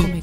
y,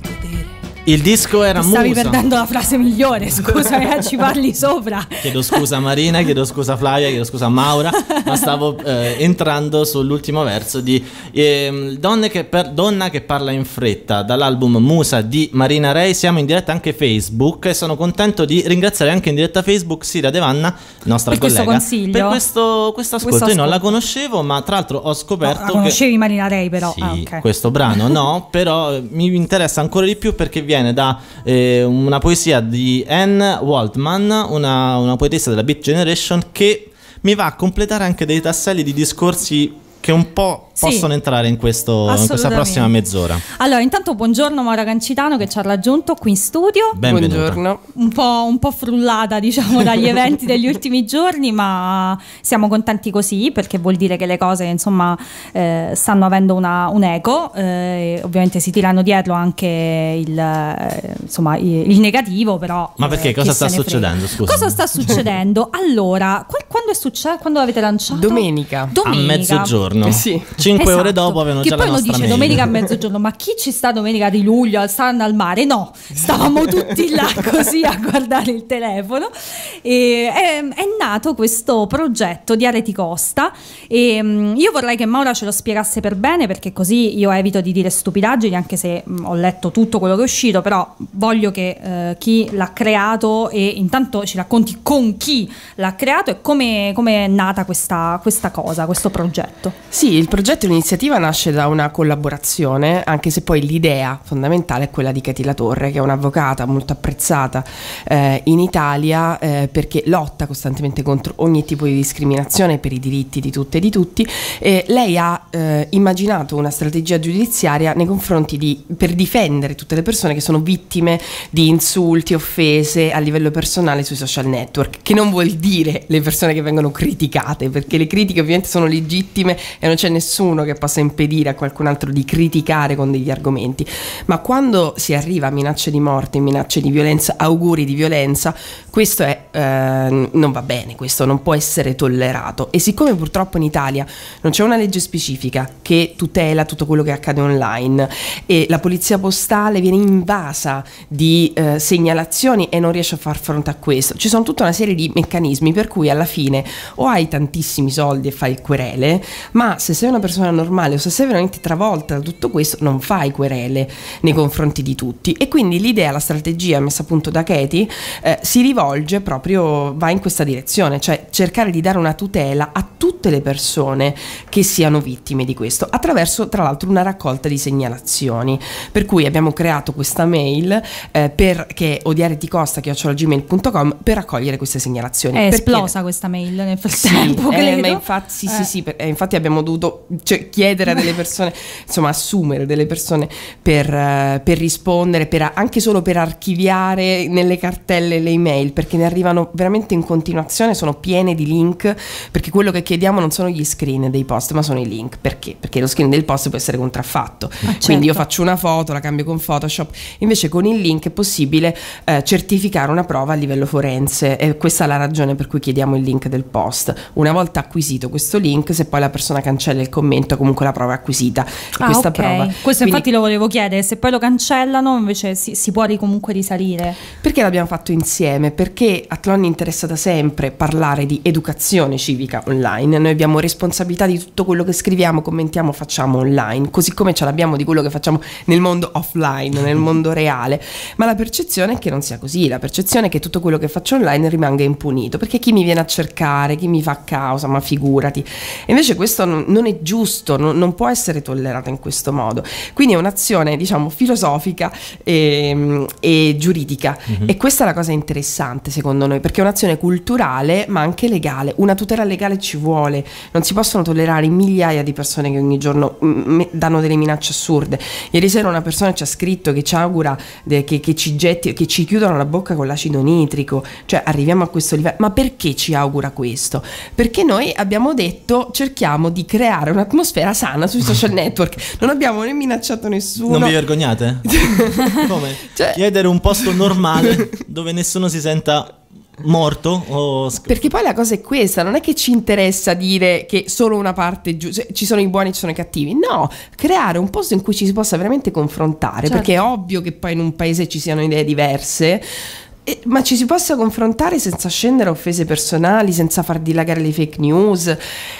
Il disco era molto. Stavi perdendo la frase migliore, scusa, e eh, ci parli sopra. Chiedo scusa a Marina, chiedo scusa a Flavia, chiedo scusa a Maura, ma stavo eh, entrando sull'ultimo verso di eh, che per, Donna che parla in fretta dall'album Musa di Marina Ray. Siamo in diretta anche Facebook e sono contento di ringraziare anche in diretta Facebook Sira Devanna, nostra per collega, questo per questo, questo ascolto. Questo Io non la conoscevo, ma tra l'altro ho scoperto. No, la conoscevi che... Marina Ray, però. Ah, sì, ah, okay. Questo brano no, però mi interessa ancora di più perché viene proviene da eh, una poesia di Anne Waltman, una, una poetessa della Beat Generation, che mi va a completare anche dei tasselli di discorsi che un po' possono entrare in, questo, in, questa prossima mezz'ora. Allora, intanto buongiorno Maura Gancitano che ci ha raggiunto qui in studio. Benvenuta. Buongiorno. Un po', un po frullata diciamo dagli eventi degli ultimi giorni, ma siamo contenti così perché vuol dire che le cose insomma eh, stanno avendo una, un eco. Eh, ovviamente si tirano dietro anche il, eh, insomma, il, il negativo, però... Ma perché eh, cosa sta succedendo? Scusa. Cosa sta succedendo? allora, quando è successo? Quando l'avete lanciato? Domenica. Domenica. A mezzogiorno. Sì. Ci 5 esatto. ore dopo avevano che già la Che poi lo dice mail. domenica a mezzogiorno, ma chi ci sta domenica di luglio, stanno al mare? No, stavamo tutti là così a guardare il telefono. E, è, ehm, è nato questo progetto di Areti Costa e mm, io vorrei che Maura ce lo spiegasse per bene perché così io evito di dire stupidaggini anche se mm, ho letto tutto quello che è uscito, però voglio che eh, chi l'ha creato e intanto ci racconti con chi l'ha creato e come, come è nata questa, questa cosa, questo progetto. Sì, il progetto progetto e l'iniziativa nasce da una collaborazione, anche se poi l'idea fondamentale è quella di Katie La Torre, che è un'avvocata molto apprezzata eh, in Italia eh, perché lotta costantemente contro ogni tipo di discriminazione per i diritti di tutte e di tutti. E lei ha eh, immaginato una strategia giudiziaria nei confronti di, per difendere tutte le persone che sono vittime di insulti, offese a livello personale sui social network, che non vuol dire le persone che vengono criticate, perché le critiche ovviamente sono legittime e non c'è nessuno nessuno che possa impedire a qualcun altro di criticare con degli argomenti, ma quando si arriva a minacce di morte, minacce di violenza, auguri di violenza, questo è, eh, non va bene, questo non può essere tollerato. E siccome purtroppo in Italia non c'è una legge specifica che tutela tutto quello che accade online e la polizia postale viene invasa di eh, segnalazioni e non riesce a far fronte a questo, ci sono tutta una serie di meccanismi per cui alla fine o hai tantissimi soldi e fai querele, ma se sei una persona persona normale o se sei veramente travolta da tutto questo, non fai querele nei confronti di tutti. E quindi l'idea, la strategia messa a punto da Katie, eh, si rivolge proprio, va in questa direzione, cioè cercare di dare una tutela a tutte le persone che siano vittime di questo, attraverso tra l'altro una raccolta di segnalazioni. Per cui abbiamo creato questa mail eh, per, che odiare ti costa, gmail.com per raccogliere queste segnalazioni. È esplosa chiedere. questa mail nel frattempo. Sì, eh, infatti, sì, eh. sì, sì, per, eh, infatti abbiamo dovuto cioè chiedere a delle persone, insomma assumere delle persone per, eh, per rispondere, per, anche solo per archiviare nelle cartelle le email, perché ne arrivano veramente in continuazione, sono piene di link, perché quello che chiediamo non sono gli screen dei post, ma sono i link. Perché? Perché lo screen del post può essere contraffatto. Ah, certo. Quindi io faccio una foto, la cambio con Photoshop, invece con il link è possibile eh, certificare una prova a livello forense e questa è la ragione per cui chiediamo il link del post. Una volta acquisito questo link, se poi la persona cancella il commento, commento comunque la prova acquisita. Ah, questa okay. prova. Questo Quindi, infatti lo volevo chiedere, se poi lo cancellano invece si, si può comunque risalire. Perché l'abbiamo fatto insieme? Perché a Atlon interessa da sempre parlare di educazione civica online, noi abbiamo responsabilità di tutto quello che scriviamo, commentiamo, facciamo online, così come ce l'abbiamo di quello che facciamo nel mondo offline, nel mondo reale, ma la percezione è che non sia così, la percezione è che tutto quello che faccio online rimanga impunito, perché chi mi viene a cercare, chi mi fa causa, ma figurati. Invece questo non è giusto giusto, non, non può essere tollerata in questo modo. Quindi è un'azione, diciamo, filosofica e, ehm, e giuridica. Mm-hmm. E questa è la cosa interessante, secondo noi, perché è un'azione culturale, ma anche legale. Una tutela legale ci vuole. Non si possono tollerare migliaia di persone che ogni giorno mh, mm, danno delle minacce assurde. Ieri sera una persona ci ha scritto che ci augura de, che, che, ci getti, che ci chiudano la bocca con l'acido nitrico. Cioè, arriviamo a questo livello. Ma perché ci augura questo? Perché noi abbiamo detto cerchiamo di creare una un'atmosfera sana sui social network. Non abbiamo né minacciato nessuno. Non vi vergognate? Come? Cioè... Chiedere un posto normale dove nessuno si senta morto o... perché poi la cosa è questa non è che ci interessa dire che solo una parte giusta cioè, ci sono i buoni e ci sono i cattivi no creare un posto in cui ci si possa veramente confrontare certo. perché è ovvio che poi in un paese ci siano idee diverse e, ma ci si possa confrontare senza scendere a offese personali, senza far dilagare le fake news.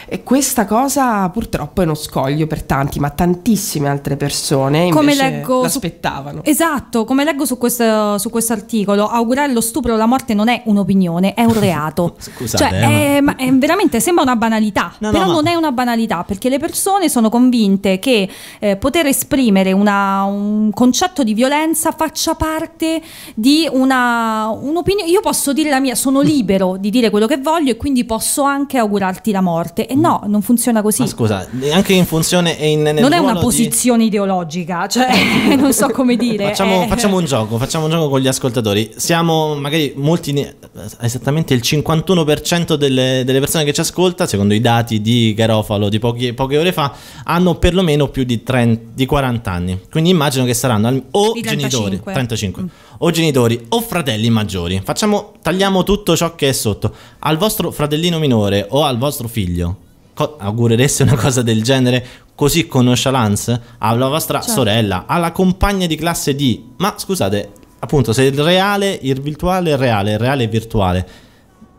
E questa cosa purtroppo è uno scoglio per tanti, ma tantissime altre persone come leggo l'aspettavano. Su... Esatto, come leggo su questo, su articolo, augurare lo stupro o la morte non è un'opinione, è un reato. Scusate, cioè, eh, è, ma... è veramente sembra una banalità, no, però no, non ma... è una banalità perché le persone sono convinte che eh, poter esprimere una, un concetto di violenza faccia parte di una un'opinione, io posso dire la mia, sono libero di dire quello che voglio e quindi posso anche augurarti la morte. E mm. no, non funziona così. Ma scusa, anche in funzione e in... Non è una posizione di... ideologica, cioè non so come dire. Facciamo, eh. facciamo, un gioco, facciamo un gioco con gli ascoltatori. Siamo magari molti, esattamente il 51% delle, delle, persone che ci ascolta, secondo i dati di Garofalo di pochi, poche ore fa, hanno perlomeno più di, 30, di 40 anni. Quindi immagino che saranno o genitori, 35. 35. Mm o genitori o fratelli maggiori. Facciamo, tagliamo tutto ciò che è sotto. Al vostro fratellino minore o al vostro figlio, augurereste una cosa del genere così con nonchalance? Alla vostra certo. sorella, alla compagna di classe di... Ma scusate, appunto, se il reale, il virtuale è reale, il reale è virtuale,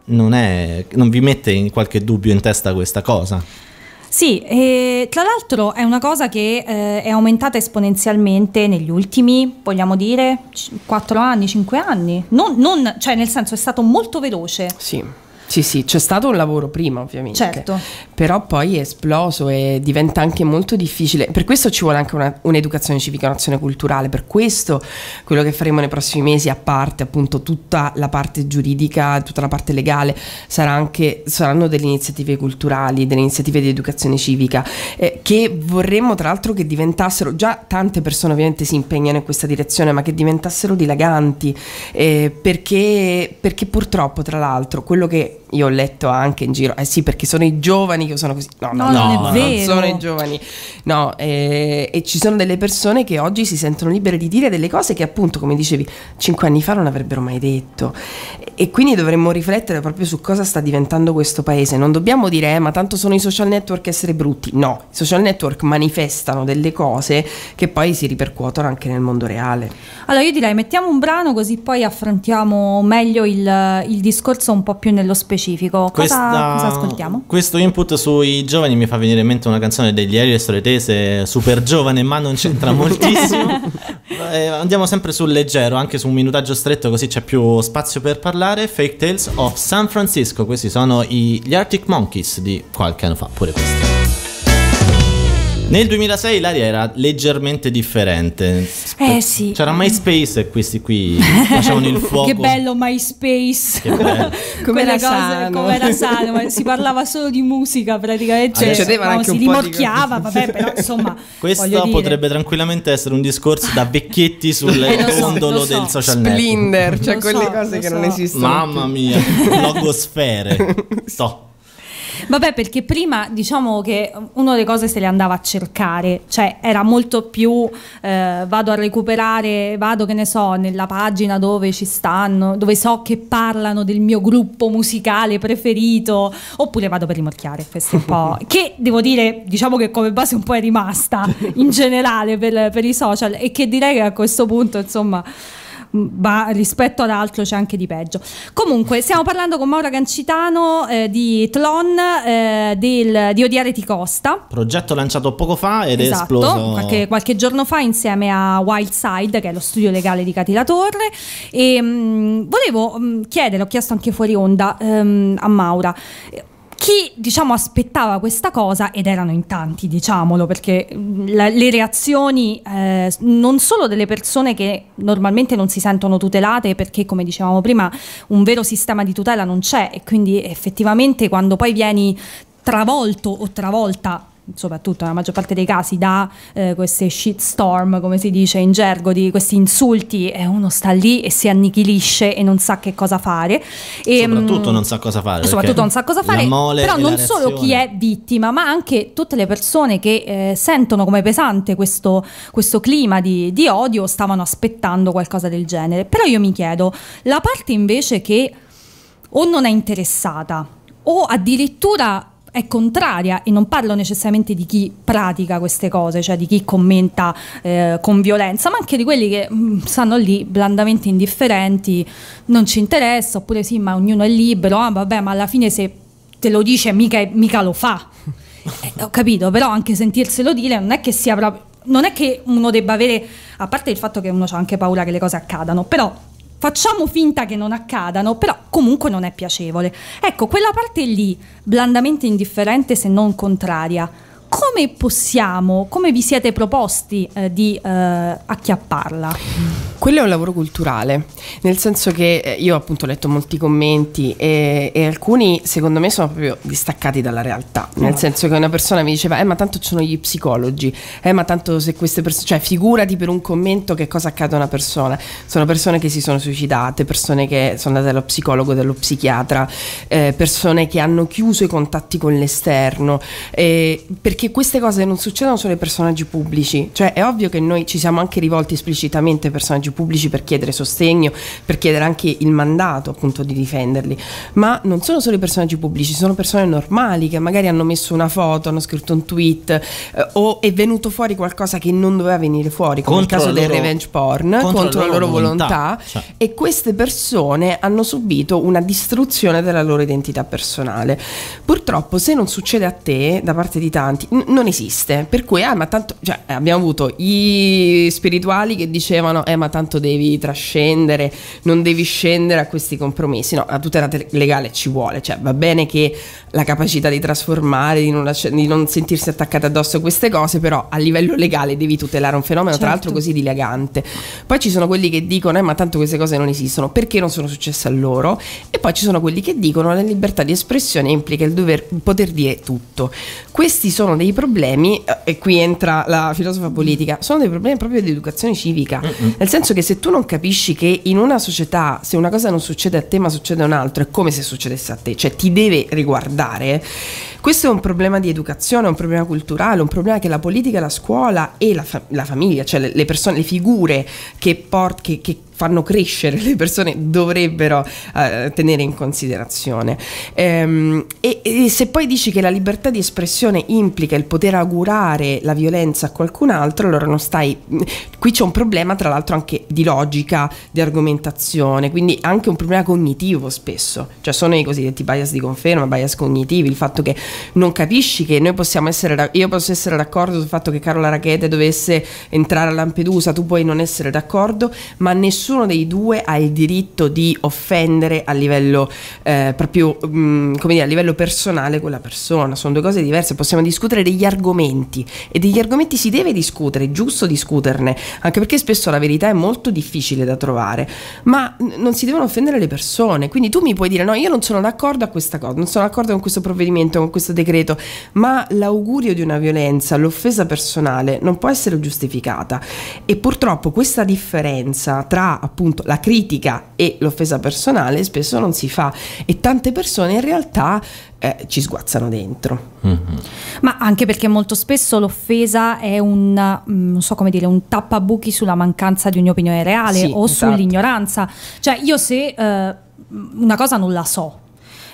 non, è, non vi mette in qualche dubbio in testa questa cosa? Sì, e tra l'altro è una cosa che eh, è aumentata esponenzialmente negli ultimi, vogliamo dire, 4 anni, 5 anni. Non, non, cioè nel senso è stato molto veloce. Sì. Sì, sì, c'è stato un lavoro prima ovviamente, certo. però poi è esploso e diventa anche molto difficile. Per questo ci vuole anche una, un'educazione civica, un'azione culturale, per questo quello che faremo nei prossimi mesi, a parte appunto tutta la parte giuridica, tutta la parte legale, anche, saranno delle iniziative culturali, delle iniziative di educazione civica, eh, che vorremmo tra l'altro che diventassero, già tante persone ovviamente si impegnano in questa direzione, ma che diventassero dilaganti, eh, perché, perché purtroppo tra l'altro quello che io ho letto anche in giro, eh sì perché sono i giovani che sono così, no, no, no, no, non sono i giovani, no, eh, e ci sono delle persone che oggi si sentono libere di dire delle cose che appunto, come dicevi, cinque anni fa non avrebbero mai detto e quindi dovremmo riflettere proprio su cosa sta diventando questo paese, non dobbiamo dire eh, ma tanto sono i social network essere brutti, no, i social network manifestano delle cose che poi si ripercuotono anche nel mondo reale. Allora io direi mettiamo un brano così poi affrontiamo meglio il, il discorso un po' più nello specifico specifico. Questa, cosa, ascoltiamo? Questo input sui giovani mi fa venire in mente una canzone degli Elio e super giovane, ma non c'entra moltissimo. eh, andiamo sempre sul leggero, anche su un minutaggio stretto, così c'è più spazio per parlare. Fake Tales of San Francisco, questi sono i, gli Arctic Monkeys di qualche anno fa, pure questi. Nel 2006 l'aria era leggermente differente. Eh cioè, sì. C'era MySpace e questi qui facevano il fuoco. Che bello MySpace. Che bello. come era sano. Come era sano, si parlava solo di musica praticamente. Adesso, cioè, anche no, si rimorchiava, di... vabbè, però insomma. Questo potrebbe tranquillamente essere un discorso da vecchietti sul eh, so, del so. social network. Splinder, cioè lo quelle so, cose che so. non esistono. Mamma mia, logosfere. Sto. Vabbè, perché prima diciamo che una delle cose se le andava a cercare, cioè era molto più eh, vado a recuperare, vado che ne so, nella pagina dove ci stanno, dove so che parlano del mio gruppo musicale preferito, oppure vado per rimorchiare, questo un po'. che devo dire, diciamo che come base un po' è rimasta in generale per, per i social e che direi che a questo punto, insomma ma rispetto ad altro c'è anche di peggio. Comunque, stiamo parlando con Maura Gancitano eh, di Tlon, eh, del, di Odiare Ti Costa. Progetto lanciato poco fa ed esatto, è esploso. Qualche, qualche giorno fa insieme a Wildside, che è lo studio legale di Cati La Torre. E mh, mm, volevo mh, mm, chiedere, ho chiesto anche fuori onda ehm, a Maura, chi diciamo aspettava questa cosa ed erano in tanti diciamolo perché la, le reazioni eh, non solo delle persone che normalmente non si sentono tutelate perché come dicevamo prima un vero sistema di tutela non c'è e quindi effettivamente quando poi vieni travolto o travolta soprattutto nella maggior parte dei casi da eh, queste shitstorm, come si dice in gergo, di questi insulti e uno sta lì e si annichilisce e non sa che cosa fare. E, soprattutto mm, non sa cosa fare. Soprattutto non sa cosa fare, però non solo chi è vittima, ma anche tutte le persone che eh, sentono come pesante questo, questo clima di, di odio stavano aspettando qualcosa del genere. Però io mi chiedo, la parte invece che o non è interessata o addirittura è contraria e non parlo necessariamente di chi pratica queste cose, cioè di chi commenta eh, con violenza, ma anche di quelli che mh, mm, stanno lì blandamente indifferenti, non ci interessa, oppure sì, ma ognuno è libero, ah, vabbè, ma alla fine se te lo dice mica, mica lo fa. Eh, ho capito, però anche sentirselo dire non è che sia proprio... Non è che uno debba avere, a parte il fatto che uno ha anche paura che le cose accadano, però facciamo finta che non accadano, però comunque non è piacevole. Ecco, quella parte lì, blandamente indifferente se non contraria, come possiamo, come vi siete proposti eh, di eh, acchiapparla? Quello è un lavoro culturale, nel senso che eh, io appunto ho letto molti commenti e, e alcuni secondo me sono proprio distaccati dalla realtà, nel no. Mm. senso che una persona mi diceva eh ma tanto ci sono gli psicologi, eh ma tanto se queste persone, cioè figurati per un commento che cosa accade a una persona, sono persone che si sono suicidate, persone che sono andate allo psicologo, dallo psichiatra, eh, persone che hanno chiuso i contatti con l'esterno, eh, perché queste cose non succedono solo ai personaggi pubblici, cioè è ovvio che noi ci siamo anche rivolti esplicitamente ai personaggi pubblici per chiedere sostegno, per chiedere anche il mandato appunto di difenderli, ma non sono solo i personaggi pubblici, sono persone normali che magari hanno messo una foto, hanno scritto un tweet eh, o è venuto fuori qualcosa che non doveva venire fuori, come contro il caso del loro, revenge porn, contro, contro la loro, volontà, volontà cioè. e queste persone hanno subito una distruzione della loro identità personale. Purtroppo se non succede a te da parte di tanti non esiste. Per cui, ah, ma tanto, cioè, eh, abbiamo avuto i spirituali che dicevano, eh, ma tanto devi trascendere, non devi scendere a questi compromessi. No, la tutela legale ci vuole, cioè va bene che la capacità di trasformare, di non, di non sentirsi attaccata addosso a queste cose, però a livello legale devi tutelare un fenomeno certo. tra l'altro certo. così dilagante. Poi ci sono quelli che dicono eh, ma tanto queste cose non esistono, perché non sono successe a loro? E poi ci sono quelli che dicono la libertà di espressione implica il dover poter dire tutto. Questi sono dei problemi eh, e qui entra la filosofa mm. politica, sono dei problemi proprio di educazione civica, mm-hmm. nel senso che se tu non capisci che in una società se una cosa non succede a te ma succede a un altro è come se succedesse a te, cioè ti deve riguardare ricordare, questo è un problema di educazione, un problema culturale, un problema che la politica, la scuola e la, fa la famiglia, cioè le, persone, le figure che, che, che fanno crescere le persone dovrebbero eh, tenere in considerazione. Ehm, e, e, se poi dici che la libertà di espressione implica il poter augurare la violenza a qualcun altro, allora non stai... Mm, qui c'è un problema tra l'altro anche di logica, di argomentazione, quindi anche un problema cognitivo spesso, cioè sono i cosiddetti bias di conferma, bias cognitivi, il fatto che non capisci che noi possiamo essere... Io posso essere d'accordo sul fatto che Carola Rackete dovesse entrare a Lampedusa, tu puoi non essere d'accordo, ma nessuno nessuno dei due ha il diritto di offendere a livello eh, proprio mh, mm, come dire a livello personale quella persona sono due cose diverse possiamo discutere degli argomenti e degli argomenti si deve discutere è giusto discuterne anche perché spesso la verità è molto difficile da trovare ma non si devono offendere le persone quindi tu mi puoi dire no io non sono d'accordo a questa cosa non sono d'accordo con questo provvedimento con questo decreto ma l'augurio di una violenza l'offesa personale non può essere giustificata e purtroppo questa differenza tra appunto la critica e l'offesa personale spesso non si fa e tante persone in realtà eh, ci sguazzano dentro. Mm -hmm. Ma anche perché molto spesso l'offesa è un, mm, non so come dire, un tappabuchi sulla mancanza di un'opinione reale sì, o esatto. sull'ignoranza. Cioè io se eh, una cosa non la so,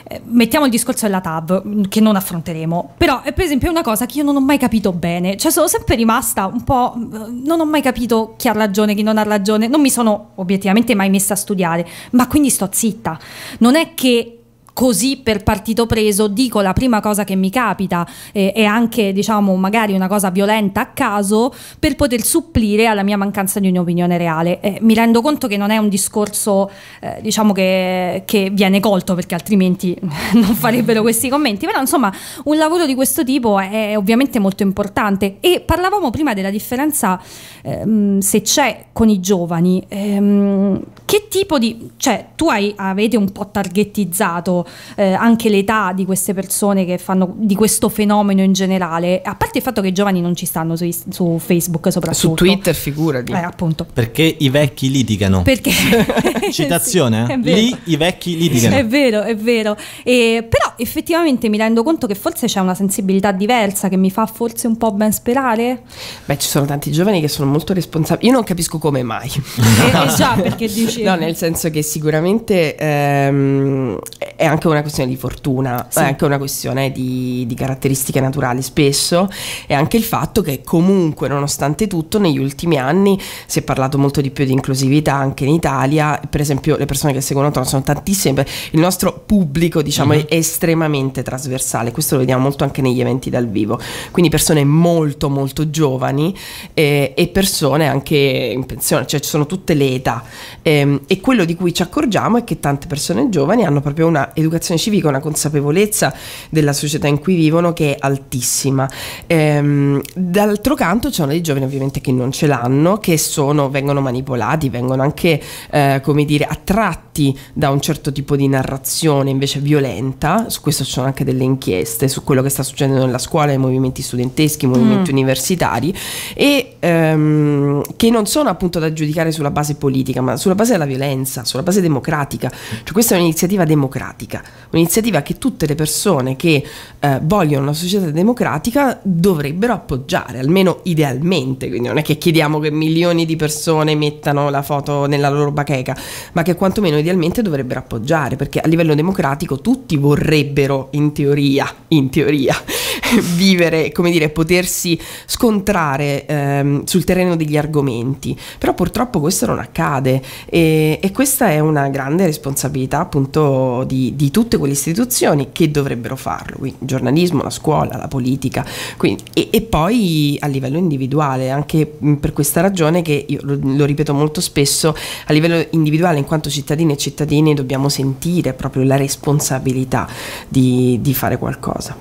eh, mettiamo il discorso della TAV che non affronteremo, però è per esempio una cosa che io non ho mai capito bene, cioè sono sempre rimasta un po', non ho mai capito chi ha ragione, chi non ha ragione, non mi sono obiettivamente mai messa a studiare, ma quindi sto zitta, non è che così per partito preso dico la prima cosa che mi capita eh, e anche diciamo magari una cosa violenta a caso per poter supplire alla mia mancanza di un'opinione reale. Eh, mi rendo conto che non è un discorso eh, diciamo che, che, viene colto perché altrimenti non farebbero questi commenti, però insomma un lavoro di questo tipo è, ovviamente molto importante e parlavamo prima della differenza ehm, se c'è con i giovani, ehm, che tipo di... cioè tu hai, avete un po' targettizzato eh, anche l'età di queste persone che fanno di questo fenomeno in generale, a parte il fatto che i giovani non ci stanno su, su Facebook soprattutto. Su Twitter figurati. Eh, appunto. Perché i vecchi litigano. Perché? Citazione? Eh? sì, Lì i vecchi litigano. È vero, è vero. E, però effettivamente mi rendo conto che forse c'è una sensibilità diversa che mi fa forse un po' ben sperare. Beh, ci sono tanti giovani che sono molto responsabili. Io non capisco come mai. e, e eh, eh, già, perché dici... No, nel senso che sicuramente ehm, è anche anche una questione di fortuna, sì. è anche una questione di, di, caratteristiche naturali spesso e anche il fatto che comunque nonostante tutto negli ultimi anni si è parlato molto di più di inclusività anche in Italia, per esempio le persone che seguono Tron sono tantissime, il nostro pubblico diciamo uh-huh. è mhm. estremamente trasversale, questo lo vediamo molto anche negli eventi dal vivo, quindi persone molto molto giovani eh, e persone anche in pensione, cioè ci sono tutte le età eh, e quello di cui ci accorgiamo è che tante persone giovani hanno proprio una educazione un'educazione civica, una consapevolezza della società in cui vivono che è altissima. Ehm, d'altro canto ci sono dei giovani ovviamente che non ce l'hanno, che sono, vengono manipolati, vengono anche eh, come dire, attratti da un certo tipo di narrazione invece violenta, su questo ci sono anche delle inchieste su quello che sta succedendo nella scuola, nei movimenti studenteschi, nei movimenti mm. universitari e ehm, che non sono appunto da giudicare sulla base politica, ma sulla base della violenza, sulla base democratica. Cioè questa è un'iniziativa democratica democratica, un'iniziativa che tutte le persone che eh, vogliono una società democratica dovrebbero appoggiare, almeno idealmente, quindi non è che chiediamo che milioni di persone mettano la foto nella loro bacheca, ma che quantomeno idealmente dovrebbero appoggiare, perché a livello democratico tutti vorrebbero in teoria, in teoria, vivere, come dire, potersi scontrare ehm, sul terreno degli argomenti, però purtroppo questo non accade e, e questa è una grande responsabilità appunto di, di di tutte quelle istituzioni che dovrebbero farlo, quindi il giornalismo, la scuola, la politica, quindi, e, e, poi a livello individuale, anche mm, per questa ragione che io lo, lo ripeto molto spesso, a livello individuale in quanto cittadini e cittadini dobbiamo sentire proprio la responsabilità di, di fare qualcosa.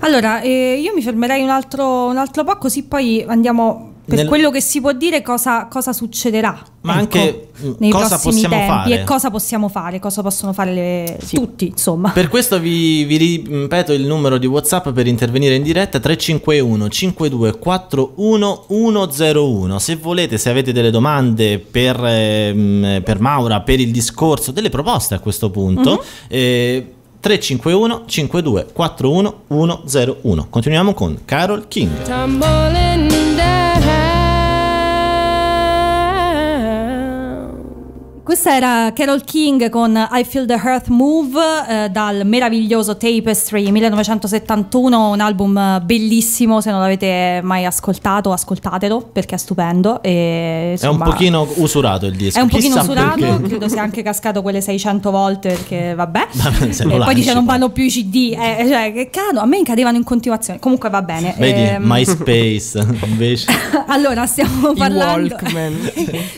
Allora, eh, io mi fermerei un altro, un altro po' così poi andiamo per nel... quello che si può dire cosa, cosa succederà. Ma ecco, anche nei mm, cosa possiamo tempi fare. e cosa possiamo fare, cosa possono fare le... sì. tutti, insomma. Per questo vi, vi, ripeto il numero di WhatsApp per intervenire in diretta 351 5241 101. Se volete, se avete delle domande per, ehm, per Maura, per il discorso, delle proposte a questo punto, mm -hmm. eh, 351 5241 101. Continuiamo con Carol King. Tambole. Questa era Carol King con I Feel the Earth Move eh, dal meraviglioso Tapestry 1971, un album bellissimo, se non l'avete mai ascoltato ascoltatelo perché è stupendo. E, insomma, è un pochino usurato il disco. È un pochino Chissà usurato, perché. credo sia anche cascato quelle 600 volte perché vabbè. e poi dice non vanno più i CD, eh, cioè, che cado, a me cadevano in continuazione. Comunque va bene. Vedi, eh, MySpace invece. allora stiamo I parlando... Walkman.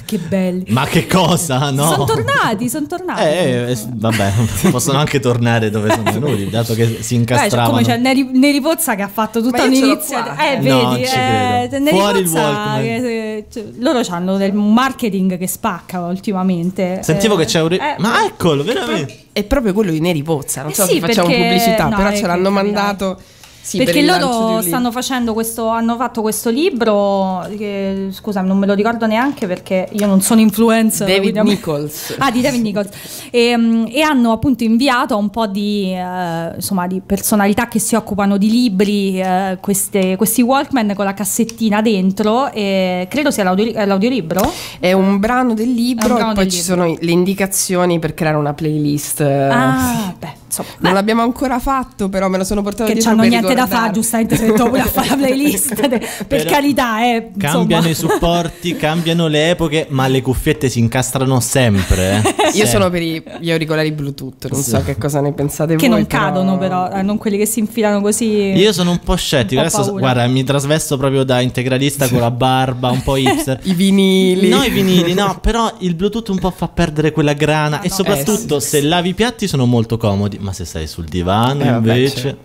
che belli. Ma che cosa? no. Sono tornati, sono tornati. Eh, eh, eh vabbè, possono anche tornare dove sono venuti, dato che si incastravano. Beh, cioè, come c'è Neri, Pozza che ha fatto tutta un'iniziativa. Eh, vedi, no, eh, Neri Fuori Pozza, che, eh, cioè, loro hanno del marketing che spacca ultimamente. Sentivo eh, che c'è un... Ri- ma eccolo, veramente. È proprio quello di Neri Pozza, non so se sì, facciamo pubblicità, no, però ce l'hanno mandato... Capirà sì, perché per loro stanno facendo questo, hanno fatto questo libro, che, scusami non me lo ricordo neanche perché io non sono influencer. David quindi... Nichols. Ah, di David Nichols. E, ehm, e, hanno appunto inviato un po' di, eh, insomma, di personalità che si occupano di libri, eh, queste, questi Walkman con la cassettina dentro, e credo sia l'audio, l'audiolibro. È un brano del libro brano e poi ci libro. sono le indicazioni per creare una playlist. Eh, ah, sì. beh insomma, non l'abbiamo ancora fatto, però me lo sono portato che dietro. Che hanno niente da fare, giustamente, se tu vuoi fare la playlist, per però carità. Eh, cambiano i supporti, cambiano le epoche, ma le cuffiette si incastrano sempre. Eh. Io sono per gli auricolari Bluetooth, non sì. so che cosa ne pensate che voi. Che non però... cadono, però, eh, non quelli che si infilano così. Io sono un po' scettico. Adesso, guarda, mi trasvesto proprio da integralista con la barba, un po' hipster. I vinili. No, i vinili, no, però il Bluetooth un po' fa perdere quella grana. Ah, e no. soprattutto, eh, sì. se lavi i piatti, sono molto comodi ma se stai sul divano eh, invece... Cioè.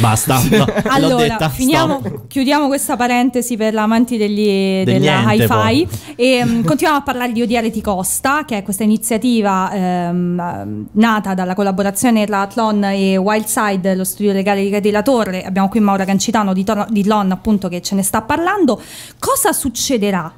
Basta. No, allora, detta, finiamo, chiudiamo questa parentesi per l'amanti degli, De della hi-fi e um, continuiamo a parlare di Odiare ti Costa, che è questa iniziativa um, nata dalla collaborazione tra Atlon e Wildside, lo studio legale di Catella Torre. Abbiamo qui Maura Cancitano di, Tor- di Lon, appunto, che ce ne sta parlando. Cosa succederà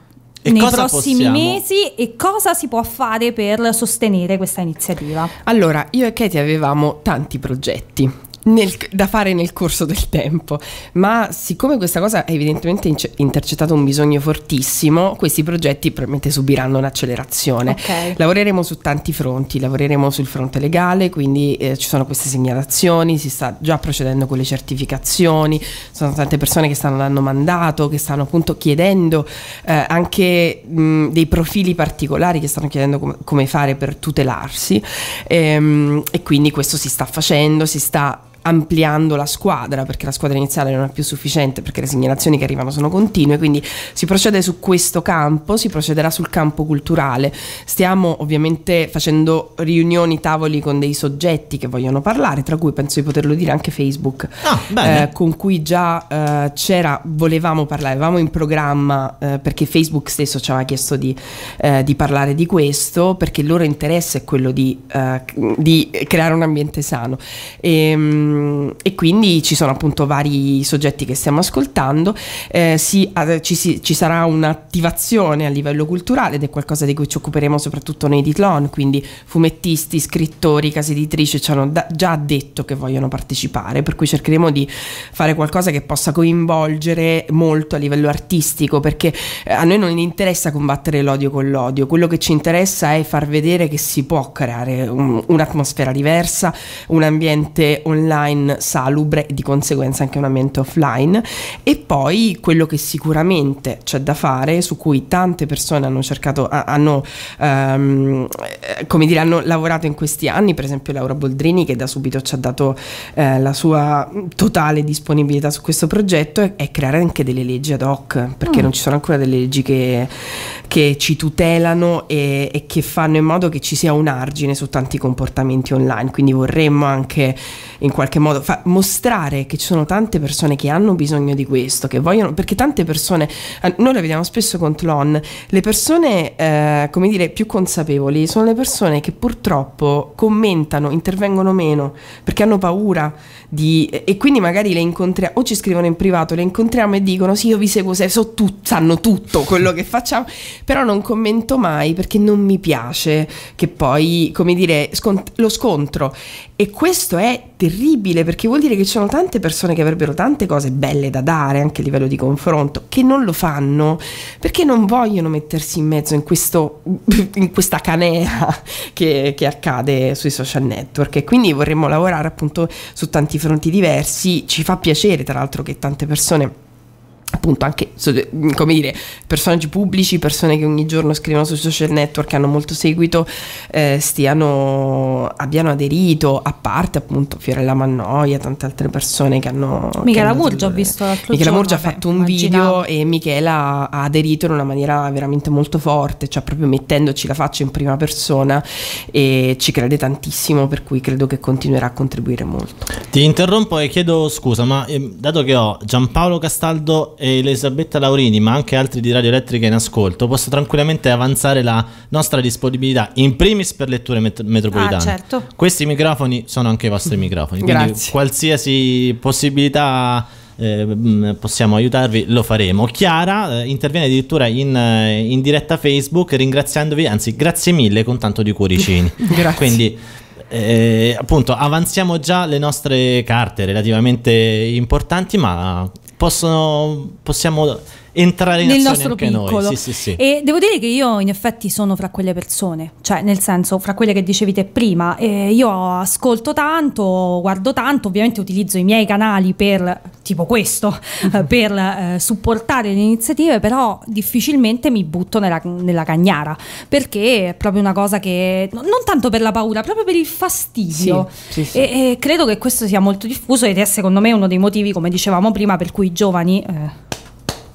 e nei prossimi possiamo? mesi e cosa si può fare per sostenere questa iniziativa? Allora, io e Katie avevamo tanti progetti nel, da fare nel corso del tempo. Ma siccome questa cosa ha evidentemente intercettato un bisogno fortissimo, questi progetti probabilmente subiranno un'accelerazione. Okay. Lavoreremo su tanti fronti, lavoreremo sul fronte legale, quindi eh, ci sono queste segnalazioni, si sta già procedendo con le certificazioni, sono tante persone che stanno dando mandato, che stanno appunto chiedendo eh, anche mh, mm, dei profili particolari, che stanno chiedendo com come fare per tutelarsi e, ehm, e quindi questo si sta facendo, si sta ampliando la squadra perché la squadra iniziale non è più sufficiente perché le segnalazioni che arrivano sono continue, quindi si procede su questo campo, si procederà sul campo culturale. Stiamo ovviamente facendo riunioni, tavoli con dei soggetti che vogliono parlare, tra cui penso di poterlo dire anche Facebook, ah, eh, con cui già eh, c'era, volevamo parlare, avevamo in programma eh, perché Facebook stesso ci aveva chiesto di, eh, di, parlare di questo, perché il loro interesse è quello di, eh, di creare un ambiente sano. E, ehm, Ehm, e, quindi ci sono appunto vari soggetti che stiamo ascoltando, eh, si, ci, si, ci, sarà un'attivazione a livello culturale ed è qualcosa di cui ci occuperemo soprattutto nei Ditlon, quindi fumettisti, scrittori, case editrici ci hanno da, già detto che vogliono partecipare, per cui cercheremo di fare qualcosa che possa coinvolgere molto a livello artistico, perché eh, a noi non interessa combattere l'odio con l'odio, quello che ci interessa è far vedere che si può creare un, un'atmosfera diversa, un ambiente online online salubre e di conseguenza anche un ambiente offline e poi quello che sicuramente c'è da fare su cui tante persone hanno cercato hanno um, come dire hanno lavorato in questi anni per esempio Laura Boldrini che da subito ci ha dato eh, la sua totale disponibilità su questo progetto è, è creare anche delle leggi ad hoc perché mm. non ci sono ancora delle leggi che, che ci tutelano e, e che fanno in modo che ci sia un argine su tanti comportamenti online quindi vorremmo anche in qualche qualche modo mostrare che ci sono tante persone che hanno bisogno di questo, che vogliono, perché tante persone, eh, noi lo vediamo spesso con Tlon, le persone, eh, come dire, più consapevoli sono le persone che purtroppo commentano, intervengono meno, perché hanno paura di, e quindi magari le incontriamo, o ci scrivono in privato, le incontriamo e dicono sì, io vi seguo, so tu, sanno tutto quello che facciamo, però non commento mai perché non mi piace che poi, come dire, scont lo scontro. E questo è terribile incredibile perché vuol dire che ci sono tante persone che avrebbero tante cose belle da dare anche a livello di confronto che non lo fanno perché non vogliono mettersi in mezzo in, questo, in questa canea che, che accade sui social network e quindi vorremmo lavorare appunto su tanti fronti diversi ci fa piacere tra l'altro che tante persone appunto anche mm, come dire personaggi pubblici, persone che ogni giorno scrivono sui social network, hanno molto seguito, eh, stiano, abbiano aderito, a parte appunto Fiorella Mannoia, tante altre persone che hanno... Michela Murgia ha visto l'altro Michela Murgia ha fatto un immaginavo. video e Michela ha aderito in una maniera veramente molto forte, cioè proprio mettendoci la faccia in prima persona e ci crede tantissimo, per cui credo che continuerà a contribuire molto. Ti interrompo e chiedo scusa, ma eh, dato che ho Giampaolo Castaldo Elisabetta Laurini, ma anche altri di Radio Elettrica in ascolto, posso tranquillamente avanzare la nostra disponibilità, in primis per letture met- metropolitane. Ah, certo. Questi microfoni sono anche i vostri microfoni, quindi qualsiasi possibilità eh, mm, possiamo aiutarvi, lo faremo. Chiara eh, interviene addirittura in, eh, in, diretta Facebook ringraziandovi, anzi grazie mille con tanto di cuoricini. grazie. Quindi eh, appunto avanziamo già le nostre carte relativamente importanti, ma possono, possiamo entrare in nel nostro piccolo. Sì, sì, sì. E devo dire che io in effetti sono fra quelle persone, cioè nel senso fra quelle che dicevi te prima, eh, io ascolto tanto, guardo tanto, ovviamente utilizzo i miei canali per tipo questo, per eh, supportare le iniziative, però difficilmente mi butto nella, nella, cagnara, perché è proprio una cosa che non tanto per la paura, proprio per il fastidio. Sì, E, e credo che questo sia molto diffuso ed è secondo me uno dei motivi, come dicevamo prima, per cui i giovani eh,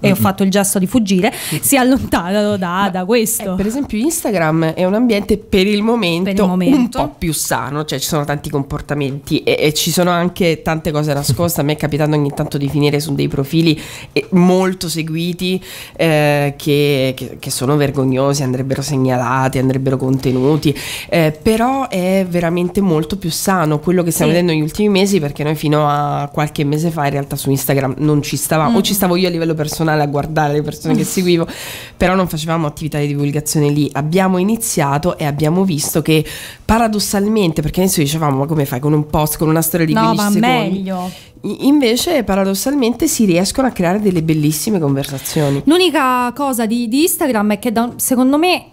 e ho fatto il gesto di fuggire, si allontanano da, da questo. Eh, per esempio Instagram è un ambiente per il, momento, per il, momento un po' più sano, cioè ci sono tanti comportamenti e, e ci sono anche tante cose nascoste, a me è capitato ogni tanto di finire su dei profili eh, molto seguiti eh, che, che, che, sono vergognosi, andrebbero segnalati, andrebbero contenuti, eh, però è veramente molto più sano quello che stiamo sì. vedendo negli ultimi mesi perché noi fino a qualche mese fa in realtà su Instagram non ci stavamo, mm. o ci stavo io a livello personale, giornale a guardare le persone che seguivo, però non facevamo attività di divulgazione lì. Abbiamo iniziato e abbiamo visto che paradossalmente, perché adesso dicevamo ma come fai con un post, con una storia di no, 15 ma secondi? meglio. Invece, paradossalmente, si riescono a creare delle bellissime conversazioni. L'unica cosa di, di Instagram è che, da, secondo me,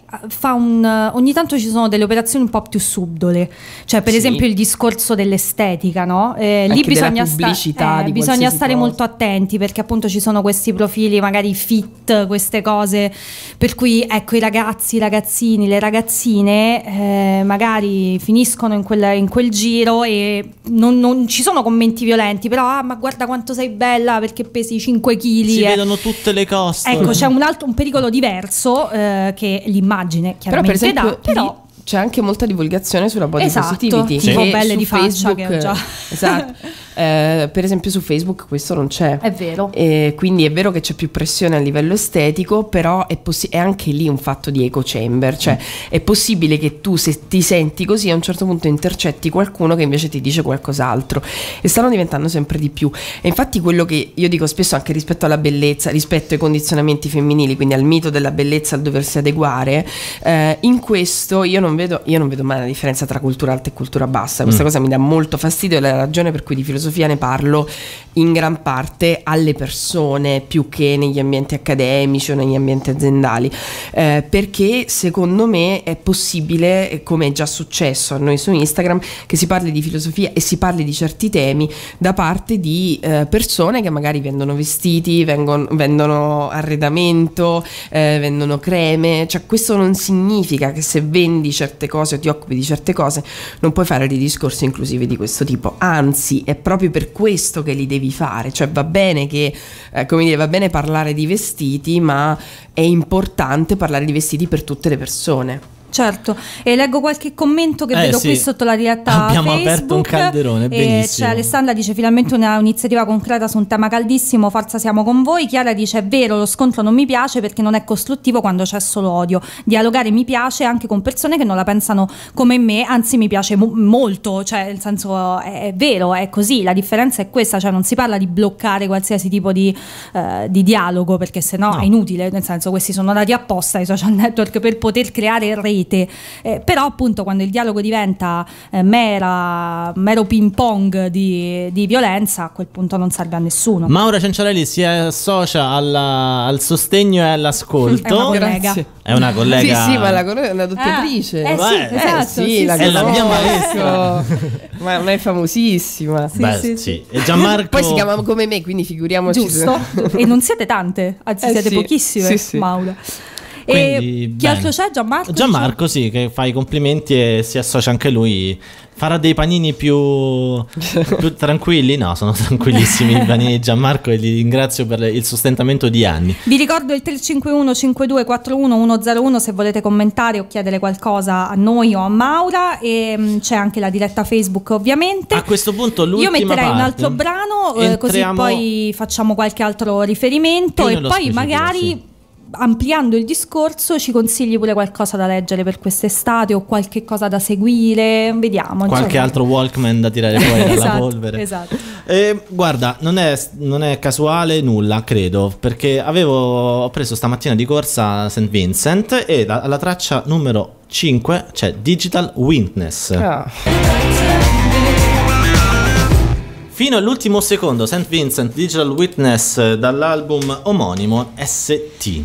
un, ogni tanto ci sono delle operazioni un po' più subdole. Cioè, per sì. esempio, il discorso dell'estetica, no? Eh, lì bisogna, sta, eh, bisogna stare cosa. molto attenti perché, appunto, ci sono questi profili, magari fit, queste cose. Per cui, ecco, i ragazzi, i ragazzini, le ragazzine, eh, magari finiscono in quel, in quel giro e non, non ci sono commenti violenti, però però ah, ma guarda quanto sei bella perché pesi 5 kg. Si eh. vedono tutte le cose Ecco, c'è un, altro, un pericolo diverso eh, che l'immagine chiaramente però, per esempio, dà, però c'è anche molta divulgazione sulla body esatto, positivity. Tipo che belle di Facebook, faccia già... Esatto. eh, per esempio su Facebook questo non c'è. È vero. Eh, quindi è vero che c'è più pressione a livello estetico, però è, è anche lì un fatto di eco chamber, cioè mm. è possibile che tu se ti senti così a un certo punto intercetti qualcuno che invece ti dice qualcos'altro e stanno diventando sempre di più. E infatti quello che io dico spesso anche rispetto alla bellezza, rispetto ai condizionamenti femminili, quindi al mito della bellezza, al doversi adeguare, eh, in questo io non vedo, io non vedo mai la differenza tra cultura alta e cultura bassa. Questa mm. cosa mi dà molto fastidio e la ragione per cui di filosofia ne parlo in gran parte alle persone più che negli ambienti accademici o negli ambienti aziendali. Eh, perché secondo me è possibile, come è già successo a noi su Instagram, che si parli di filosofia e si parli di certi temi da parte di eh, persone che magari vendono vestiti, vengono, vendono arredamento, eh, vendono creme. Cioè, questo non significa che se vendi certe cose o ti occupi di certe cose, non puoi fare dei discorsi inclusivi di questo tipo. Anzi, è proprio per questo che li devi fare. Cioè, va bene che, eh, come dire, va bene parlare di vestiti, ma è importante parlare di vestiti per tutte le persone. Certo, e leggo qualche commento che eh, vedo sì. qui sotto la diretta Abbiamo Facebook. aperto un calderone, eh, benissimo. Cioè Alessandra dice finalmente un'iniziativa concreta su un tema caldissimo, forza siamo con voi. Chiara dice è vero, lo scontro non mi piace perché non è costruttivo quando c'è solo odio. Dialogare mi piace anche con persone che non la pensano come me, anzi mi piace mo molto, cioè nel senso è, è, vero, è così, la differenza è questa, cioè non si parla di bloccare qualsiasi tipo di, eh, di dialogo perché sennò no. è inutile, nel senso questi sono dati apposta ai social network per poter creare reti preferite, eh, però appunto quando il dialogo diventa eh, mera, mero ping pong di, di, violenza, a quel punto non serve a nessuno. Maura Cenciarelli si associa alla, al sostegno e all'ascolto. È una collega. È una collega. Sì, sì, ma la collega è una doppiatrice. Ah, eh, eh esatto, eh, sì, sì, la è la mia maestra. ma non è famosissima. Beh, sì, E Gianmarco... Poi si chiama come me, quindi figuriamoci. Giusto. e non siete tante, anzi eh, siete pochissime, Maura. Quindi, chi bene. altro c'è? Gianmarco? Gianmarco, sì, che fa i complimenti e si associa anche lui. Farà dei panini più, più tranquilli? No, sono tranquillissimi i panini di Gianmarco e li ringrazio per il sostentamento di anni. Vi ricordo il 351 5241 101 se volete commentare o chiedere qualcosa a noi o a Maura e mm, c'è anche la diretta Facebook ovviamente. A questo punto l'ultima Io metterei parte. un altro brano eh, Entriamo... così poi facciamo qualche altro riferimento e, e poi magari... Sì ampliando il discorso, ci consigli pure qualcosa da leggere per quest'estate o qualche cosa da seguire? Vediamo. Qualche insomma. altro Walkman da tirare fuori dalla esatto, polvere. Esatto. Eh, guarda, non è, non è, casuale nulla, credo, perché avevo ho preso stamattina di corsa St. Vincent e la, alla traccia numero 5 c'è cioè Digital Witness. Oh. Fino all'ultimo secondo, St. Vincent Digital Witness dall'album omonimo ST.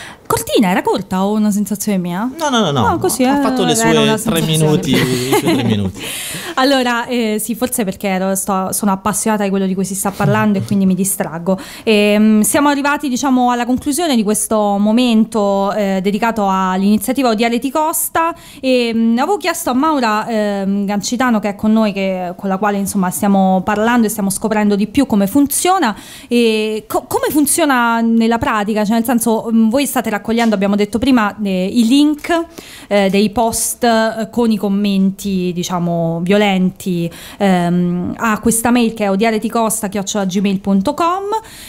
Cortina era corta o una sensazione mia? No, no, no, no. no così, ha eh, fatto le eh, sue tre minuti, tre minuti. allora, eh, sì, forse perché ero, sto, sono appassionata di quello di cui si sta parlando e quindi mi distraggo. E, ehm, siamo arrivati, diciamo, alla conclusione di questo momento eh, dedicato all'iniziativa Odiale di Costa e ehm, mh, avevo chiesto a Maura ehm, Gancitano che è con noi, che, con la quale insomma stiamo parlando e stiamo scoprendo di più come funziona e co- come funziona nella pratica, cioè nel senso mh, mm, voi state raccontando raccogliendo, abbiamo detto prima, eh, i link eh, dei post eh, con i commenti, diciamo, violenti ehm, a questa mail che è odiareticosta.gmail.com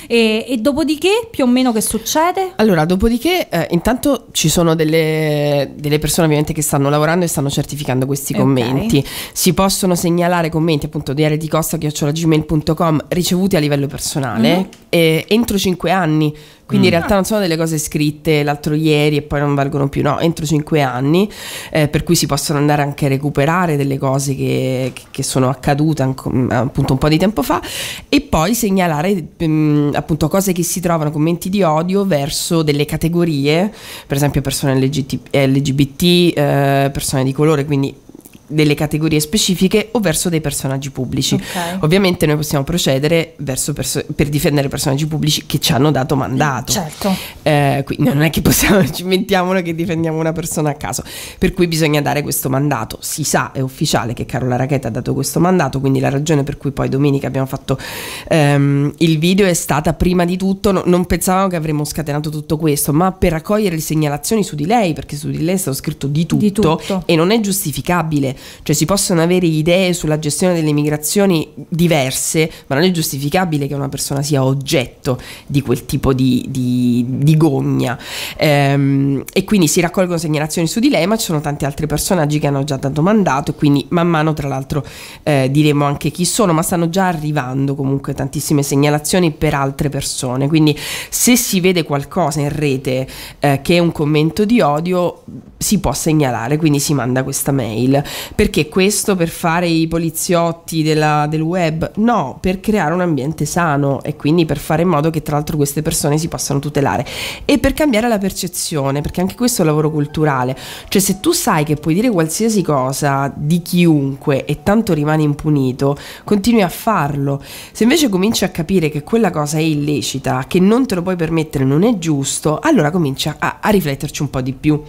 e, e dopodiché più o meno che succede? Allora, dopodiché eh, intanto ci sono delle, delle, persone ovviamente che stanno lavorando e stanno certificando questi commenti. Okay. Si possono segnalare commenti appunto odiareticosta.gmail.com ricevuti a livello personale mm -hmm. entro 5 anni quindi mm. in realtà non sono delle cose scritte l'altro ieri e poi non valgono più, no, entro cinque anni, eh, per cui si possono andare anche a recuperare delle cose che, che sono accadute mm, appunto un po' di tempo fa e poi segnalare mh, mm, appunto cose che si trovano, commenti di odio verso delle categorie, per esempio persone LGBT, eh, persone di colore, quindi delle categorie specifiche o verso dei personaggi pubblici. Okay. Ovviamente noi possiamo procedere perso- per difendere personaggi pubblici che ci hanno dato mandato. Certo. Eh, quindi non è che possiamo, ci inventiamo che difendiamo una persona a caso. Per cui bisogna dare questo mandato. Si sa, è ufficiale che Carola Racchetta ha dato questo mandato, quindi la ragione per cui poi domenica abbiamo fatto ehm, il video è stata prima di tutto, no, non pensavamo che avremmo scatenato tutto questo, ma per raccogliere le segnalazioni su di lei, perché su di lei è stato scritto di tutto, di tutto. e non è giustificabile cioè si possono avere idee sulla gestione delle migrazioni diverse, ma non è giustificabile che una persona sia oggetto di quel tipo di, di, di gogna. Ehm, e quindi si raccolgono segnalazioni su di lei, ma ci sono tanti altri personaggi che hanno già dato mandato e quindi man mano tra l'altro eh, diremo anche chi sono, ma stanno già arrivando comunque tantissime segnalazioni per altre persone. Quindi se si vede qualcosa in rete eh, che è un commento di odio, si può segnalare, quindi si manda questa mail. Perché questo per fare i poliziotti della, del web? No, per creare un ambiente sano e quindi per fare in modo che tra l'altro queste persone si possano tutelare e per cambiare la percezione, perché anche questo è un lavoro culturale. Cioè se tu sai che puoi dire qualsiasi cosa di chiunque e tanto rimani impunito, continui a farlo. Se invece cominci a capire che quella cosa è illecita, che non te lo puoi permettere, non è giusto, allora comincia a, a rifletterci un po' di più,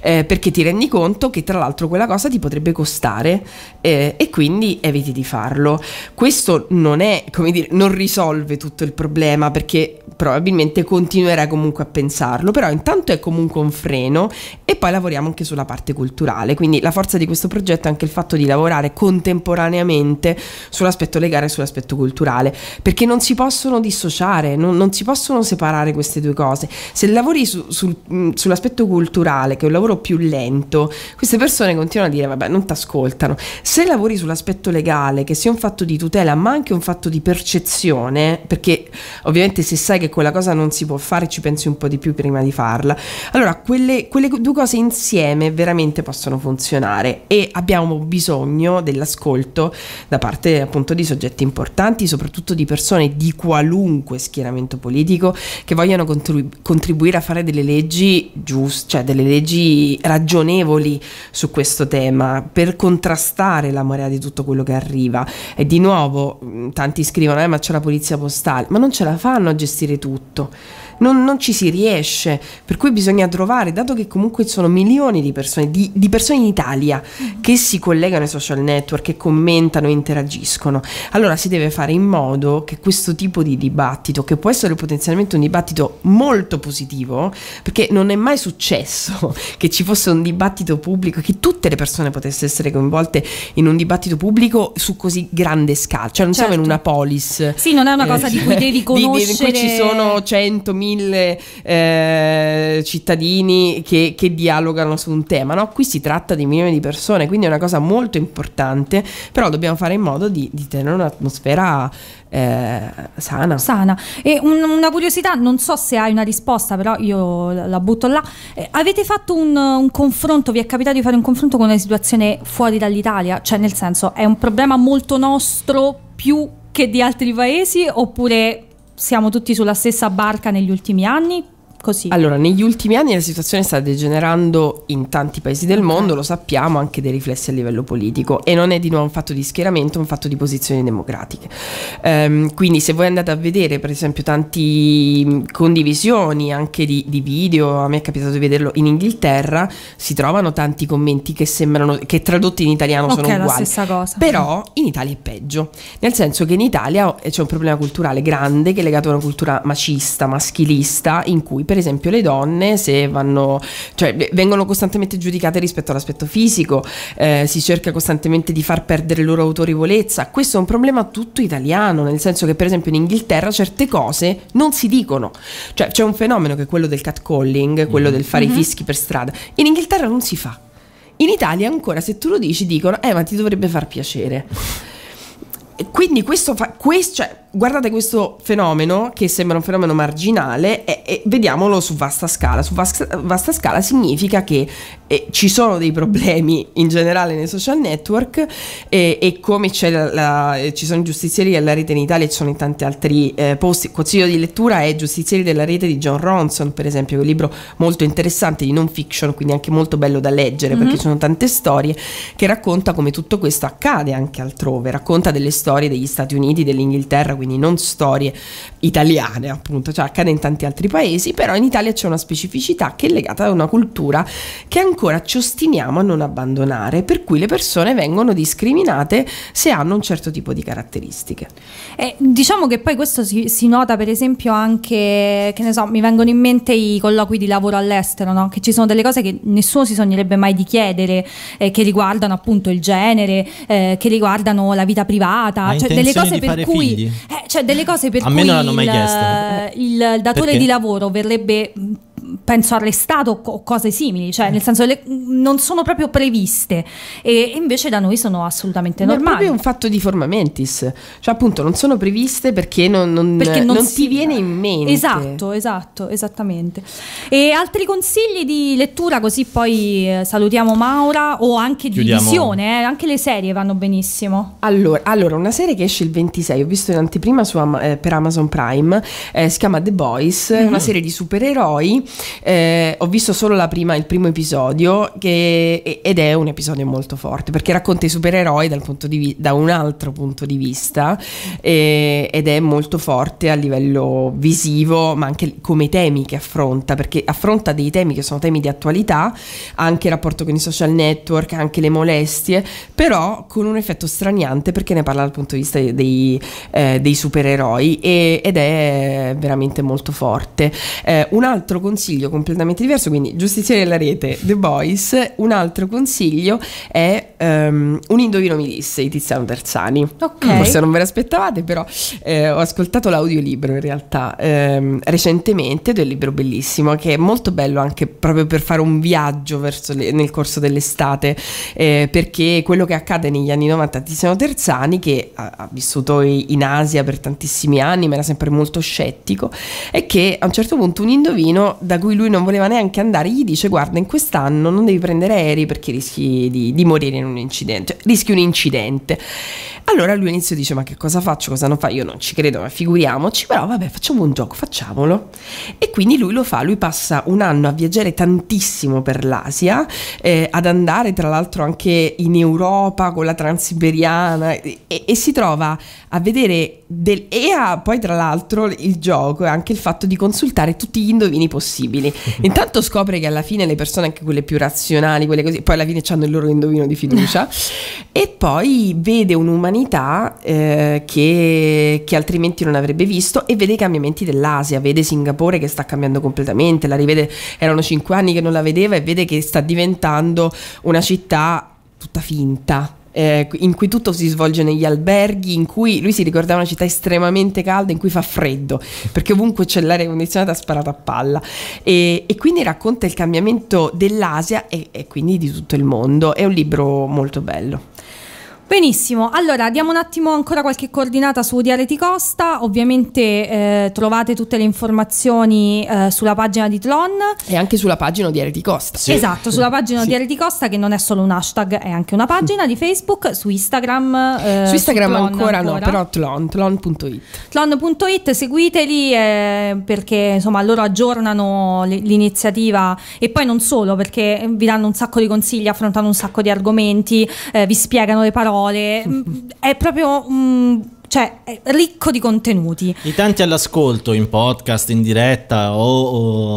eh, perché ti rendi conto che tra l'altro quella cosa ti potrebbe potrebbe costare eh, e quindi eviti di farlo. Questo non è, come dire, non risolve tutto il problema perché probabilmente continuerai comunque a pensarlo, però intanto è comunque un freno e poi lavoriamo anche sulla parte culturale, quindi la forza di questo progetto è anche il fatto di lavorare contemporaneamente sull'aspetto legale e sull'aspetto culturale, perché non si possono dissociare, non, non si possono separare queste due cose. Se lavori su, sul, mm, sull'aspetto culturale, che è un lavoro più lento, queste persone continuano a dire vabbè, non non ti ascoltano. Se lavori sull'aspetto legale, che sia un fatto di tutela, ma anche un fatto di percezione, perché ovviamente se sai che quella cosa non si può fare, ci pensi un po' di più prima di farla. Allora, quelle, quelle due cose insieme veramente possono funzionare e abbiamo bisogno dell'ascolto da parte appunto di soggetti importanti, soprattutto di persone di qualunque schieramento politico che vogliano contribu contribuire a fare delle leggi giuste, cioè delle leggi ragionevoli su questo tema, per contrastare la marea di tutto quello che arriva. E di nuovo mm, tanti scrivono, eh, ma c'è la polizia postale, ma non ce la fanno a gestire tutto non, non, ci si riesce, per cui bisogna trovare, dato che comunque sono milioni di persone, di, di persone in Italia mm. che si collegano ai social network, che commentano, interagiscono, allora si deve fare in modo che questo tipo di dibattito, che può essere potenzialmente un dibattito molto positivo, perché non è mai successo che ci fosse un dibattito pubblico, che tutte le persone potessero essere coinvolte in un dibattito pubblico su così grande scala, cioè non certo. siamo in certo. una polis. Sì, non è una eh, cosa eh, di cui devi conoscere. Di, di, in cui ci sono 100.000 mille eh, cittadini che, che, dialogano su un tema, no? Qui si tratta di milioni di persone, quindi è una cosa molto importante, però dobbiamo fare in modo di, di tenere un'atmosfera eh, sana. sana. E un, una curiosità, non so se hai una risposta, però io la butto là. Eh, avete fatto un, un, confronto, vi è capitato di fare un confronto con una situazione fuori dall'Italia? Cioè, nel senso, è un problema molto nostro più che di altri paesi oppure siamo tutti sulla stessa barca negli ultimi anni? Così. Allora, negli ultimi anni la situazione sta degenerando in tanti paesi del mondo, lo sappiamo, anche dei riflessi a livello politico e non è di nuovo un fatto di schieramento, è un fatto di posizioni democratiche. Um, quindi se voi andate a vedere per esempio tante mm, condivisioni anche di, di, video, a me è capitato di vederlo in Inghilterra, si trovano tanti commenti che sembrano, che tradotti in italiano okay, sono uguali. Stessa cosa. Però in Italia è peggio, nel senso che in Italia eh, c'è un problema culturale grande che è legato a una cultura macista, maschilista, in cui per esempio le donne se vanno, cioè, vengono costantemente giudicate rispetto all'aspetto fisico, eh, si cerca costantemente di far perdere loro autorevolezza. Questo è un problema tutto italiano, nel senso che per esempio in Inghilterra certe cose non si dicono. Cioè c'è un fenomeno che è quello del catcalling, quello mm. del fare mm -hmm. i mm-hmm. fischi per strada. In Inghilterra non si fa. In Italia ancora se tu lo dici dicono, eh ma ti dovrebbe far piacere. quindi questo fa... Questo, cioè, guardate questo fenomeno che sembra un fenomeno marginale e, e vediamolo su vasta scala. Su vasta, vasta scala significa che eh, ci sono dei problemi in generale nei social network eh, e, come la, la, eh, ci sono i giustizieri della rete in Italia e ci sono in tanti altri eh, posti. Il consiglio di lettura è Giustizieri della rete di John Ronson, per esempio, è un libro molto interessante di non fiction, quindi anche molto bello da leggere mm-hmm. perché mhm. ci sono tante storie che racconta come tutto questo accade anche altrove, racconta delle storie degli Stati Uniti, dell'Inghilterra, quindi quindi non storie italiane appunto, cioè accade in tanti altri paesi, però in Italia c'è una specificità che è legata a una cultura che ancora ci ostiniamo a non abbandonare, per cui le persone vengono discriminate se hanno un certo tipo di caratteristiche. Eh, diciamo che poi questo si, si, nota per esempio anche, che ne so, mi vengono in mente i colloqui di lavoro all'estero, no? che ci sono delle cose che nessuno si sognerebbe mai di chiedere, eh, che riguardano appunto il genere, eh, che riguardano la vita privata, la cioè delle cose per cui... Figli. Eh, cioè, delle cose per a cui me non l'hanno mai il, il datore Perché? di lavoro verrebbe penso arrestato o cose simili, cioè mm. nel senso le, non sono proprio previste e invece da noi sono assolutamente normali. Ma è proprio un fatto di forma mentis, cioè appunto non sono previste perché non, non, perché non, non si... ti viene in mente. Esatto, esatto, esattamente. E altri consigli di lettura così poi eh, salutiamo Maura o anche di Chiudiamo. visione, eh? anche le serie vanno benissimo. Allora, allora, una serie che esce il 26, ho visto in anteprima su, eh, per Amazon Prime, eh, si chiama The Boys, mm -hmm. una serie di supereroi eh, ho visto solo prima, il primo episodio che, ed è un episodio molto forte perché racconta i supereroi di, da un altro punto di vista eh, ed è molto forte a livello visivo ma anche come temi che affronta perché affronta dei temi che sono temi di attualità, anche il rapporto con i social network, anche le molestie, però con un effetto straniante perché ne parla dal punto di vista dei, eh, dei supereroi e, ed è veramente molto forte. Eh, un altro consiglio consiglio completamente diverso, quindi Giustizia della Rete, The Boys. Un altro consiglio è um, Un indovino mi disse di Tiziano Terzani. Okay. Mm, forse non ve l'aspettavate, però eh, ho ascoltato l'audiolibro in realtà ehm, recentemente del libro bellissimo, che è molto bello anche proprio per fare un viaggio le, nel corso dell'estate, eh, perché quello che accade negli anni 90 a Tiziano Terzani, che ha, ha vissuto in Asia per tantissimi anni, ma era sempre molto scettico, è che a un certo punto un indovino da cui lui non voleva neanche andare, gli dice guarda in quest'anno non devi prendere aerei perché rischi di, di morire in un incidente, cioè, rischi un incidente. Allora lui all'inizio dice ma che cosa faccio, cosa non fa? Io non ci credo, ma figuriamoci, però vabbè facciamo un gioco, facciamolo. E quindi lui lo fa, lui passa un anno a viaggiare tantissimo per l'Asia, eh, ad andare tra l'altro anche in Europa con la Transiberiana e, e si trova a vedere del, e ha poi tra l'altro il gioco e anche il fatto di consultare tutti gli indovini possibili. Intanto scopre che alla fine le persone, anche quelle più razionali, quelle così, poi alla fine hanno il loro indovino di fiducia e poi vede un'umanità eh, che, che, altrimenti non avrebbe visto e vede i cambiamenti dell'Asia, vede Singapore che sta cambiando completamente, la rivede, erano cinque anni che non la vedeva e vede che sta diventando una città tutta finta eh, in cui tutto si svolge negli alberghi, in cui lui si ricordava una città estremamente calda, in cui fa freddo, perché ovunque c'è l'aria condizionata sparata a palla. E, e quindi racconta il cambiamento dell'Asia e, e quindi di tutto il mondo. È un libro molto bello. Benissimo, allora diamo un attimo ancora qualche coordinata su Diareti Costa, ovviamente eh, trovate tutte le informazioni eh, sulla pagina di Tlon. E anche sulla pagina di Areti Costa. Sì. Esatto, sulla pagina sì. di Areti Costa che non è solo un hashtag, è anche una pagina di Facebook, su Instagram. Eh, su Instagram su ancora, ancora, no, però Tlon, tlon.it. Tlon.it, seguiteli eh, perché insomma loro aggiornano l'iniziativa e poi non solo perché eh, vi danno un sacco di consigli, affrontano un sacco di argomenti, eh, vi spiegano le parole parole, mm, è proprio un cioè, è ricco di contenuti. I tanti all'ascolto in podcast, in diretta o,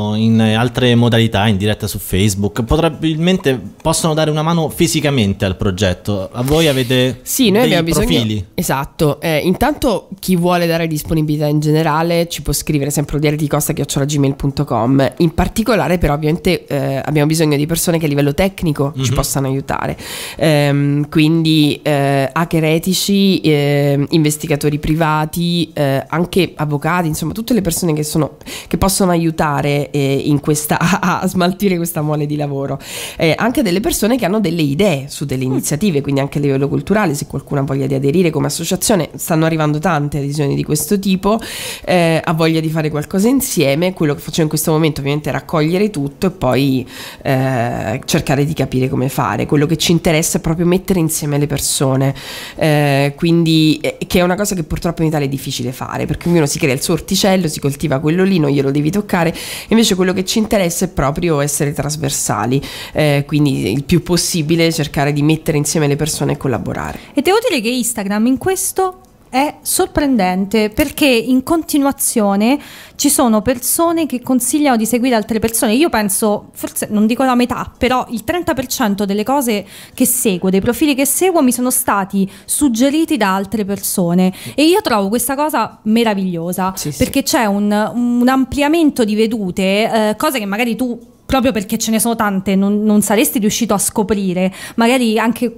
o in altre modalità, in diretta su Facebook, probabilmente possono dare una mano fisicamente al progetto. A voi avete sì, noi abbiamo profili. Bisogno, esatto. Eh, intanto chi vuole dare disponibilità in generale ci può scrivere sempre diario di costa gmail.com. In particolare però ovviamente eh, abbiamo bisogno di persone che a livello tecnico mm-hmm. ci mhm. possano aiutare. Ehm, eh, quindi hacker etici, ehm, investigatori investigatori privati, eh, anche avvocati, insomma tutte le persone che, sono, che possono aiutare eh, questa, a, smaltire questa mole di lavoro, eh, anche delle persone che hanno delle idee su delle mm. iniziative, quindi anche a livello culturale, se qualcuno ha voglia di aderire come associazione, stanno arrivando tante adesioni di questo tipo, eh, ha voglia di fare qualcosa insieme, quello che faccio in questo momento ovviamente è raccogliere tutto e poi eh, cercare di capire come fare, quello che ci interessa è proprio mettere insieme le persone, eh, quindi che è una una cosa che purtroppo in Italia è difficile fare, perché ognuno si crea il suo orticello, si coltiva quello lì, non glielo devi toccare, invece quello che ci interessa è proprio essere trasversali, eh, quindi il più possibile cercare di mettere insieme le persone e collaborare. E devo dire che Instagram in questo è sorprendente perché in continuazione ci sono persone che consigliano di seguire altre persone. Io penso, forse non dico la metà, però il 30% delle cose che seguo, dei profili che seguo, mi sono stati suggeriti da altre persone. E io trovo questa cosa meravigliosa sì, perché sì. c'è un, un, ampliamento di vedute, eh, cose che magari tu proprio perché ce ne sono tante, non, non saresti riuscito a scoprire, magari anche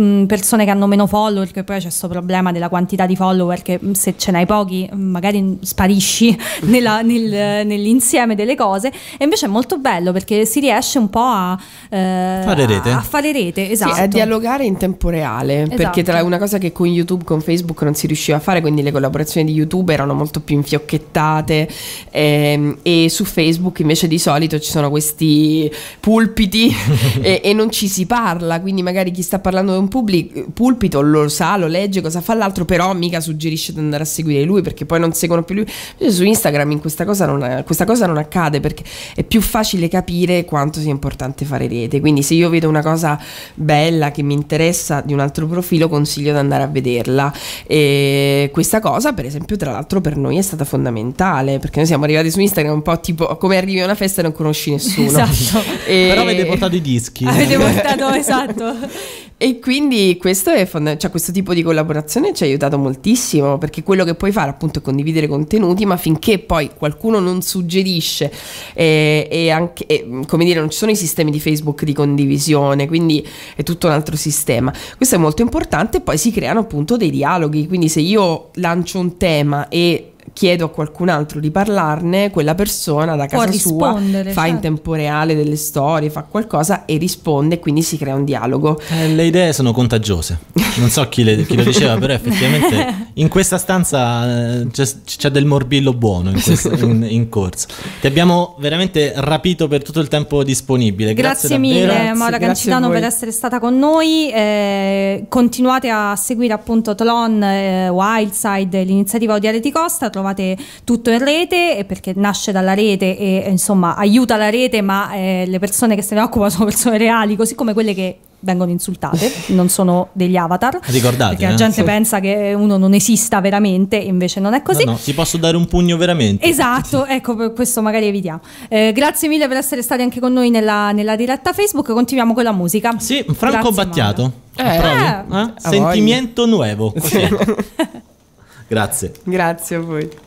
Mm, persone che hanno meno follower, che poi c'è questo problema della quantità di follower che mm, se ce n'hai pochi mm, magari sparisci nella, nel, nell'insieme delle cose e invece è molto bello perché si riesce un po' a, eh, fare, rete. a fare rete, esatto. Sì, a dialogare in tempo reale, esatto. perché tra esatto. una cosa che con YouTube, con Facebook non si riusciva a fare, quindi le collaborazioni di YouTube erano molto più infiocchettate ehm, e su Facebook invece di solito ci sono questi pulpiti e, e non ci si parla, quindi magari chi sta parlando quando è un public, pulpito lo sa, lo legge cosa fa l'altro, però mica suggerisce di andare a seguire lui perché poi non seguono più lui. Invece su Instagram in questa, cosa non, questa cosa non accade perché è più facile capire quanto sia importante fare rete. Quindi se io vedo una cosa bella che mi interessa di un altro profilo, consiglio di andare a vederla. E questa cosa, per esempio, tra l'altro per noi è stata fondamentale perché noi siamo arrivati su Instagram un po' tipo come arrivi a una festa e non conosci nessuno. Esatto. E... Però avete portato i dischi. Avete portato, esatto. E quindi questo, fond- cioè, questo tipo di collaborazione ci ha aiutato moltissimo perché quello che puoi fare appunto è condividere contenuti, ma finché poi qualcuno non suggerisce e, eh, e anche, e, come dire, non ci sono i sistemi di Facebook di condivisione, quindi è tutto un altro sistema. Questo è molto importante, poi si creano appunto dei dialoghi, quindi se io lancio un tema e chiedo a qualcun altro di parlarne, quella persona da casa sua fa certo. in tempo reale delle storie, fa qualcosa e risponde, quindi si crea un dialogo. Eh, le idee sono contagiose. non so chi, le, chi lo diceva, però effettivamente in questa stanza eh, c'è, del morbillo buono in, questa, in, in, corso. Ti abbiamo veramente rapito per tutto il tempo disponibile. Grazie, grazie mille, grazie, Maura Cancitano, per essere stata con noi. Eh, continuate a seguire appunto Tlon eh, Wildside, l'iniziativa Odiare di Costa. Trovate tutto in rete eh, perché nasce dalla rete e insomma aiuta la rete, ma eh, le persone che se ne occupano sono persone reali, così come quelle che vengono insultate, non sono degli avatar. Ricordate. Perché la eh? gente eh? pensa che uno non esista veramente, invece non è così. No, no, ti posso dare un pugno veramente. Esatto, ecco, questo magari evitiamo. Eh, grazie mille per essere stati anche con noi nella, nella diretta Facebook. Continuiamo con la musica. Sì, Franco grazie Battiato. Eh, eh. eh? Sentimento nuovo. Grazie. Grazie a voi.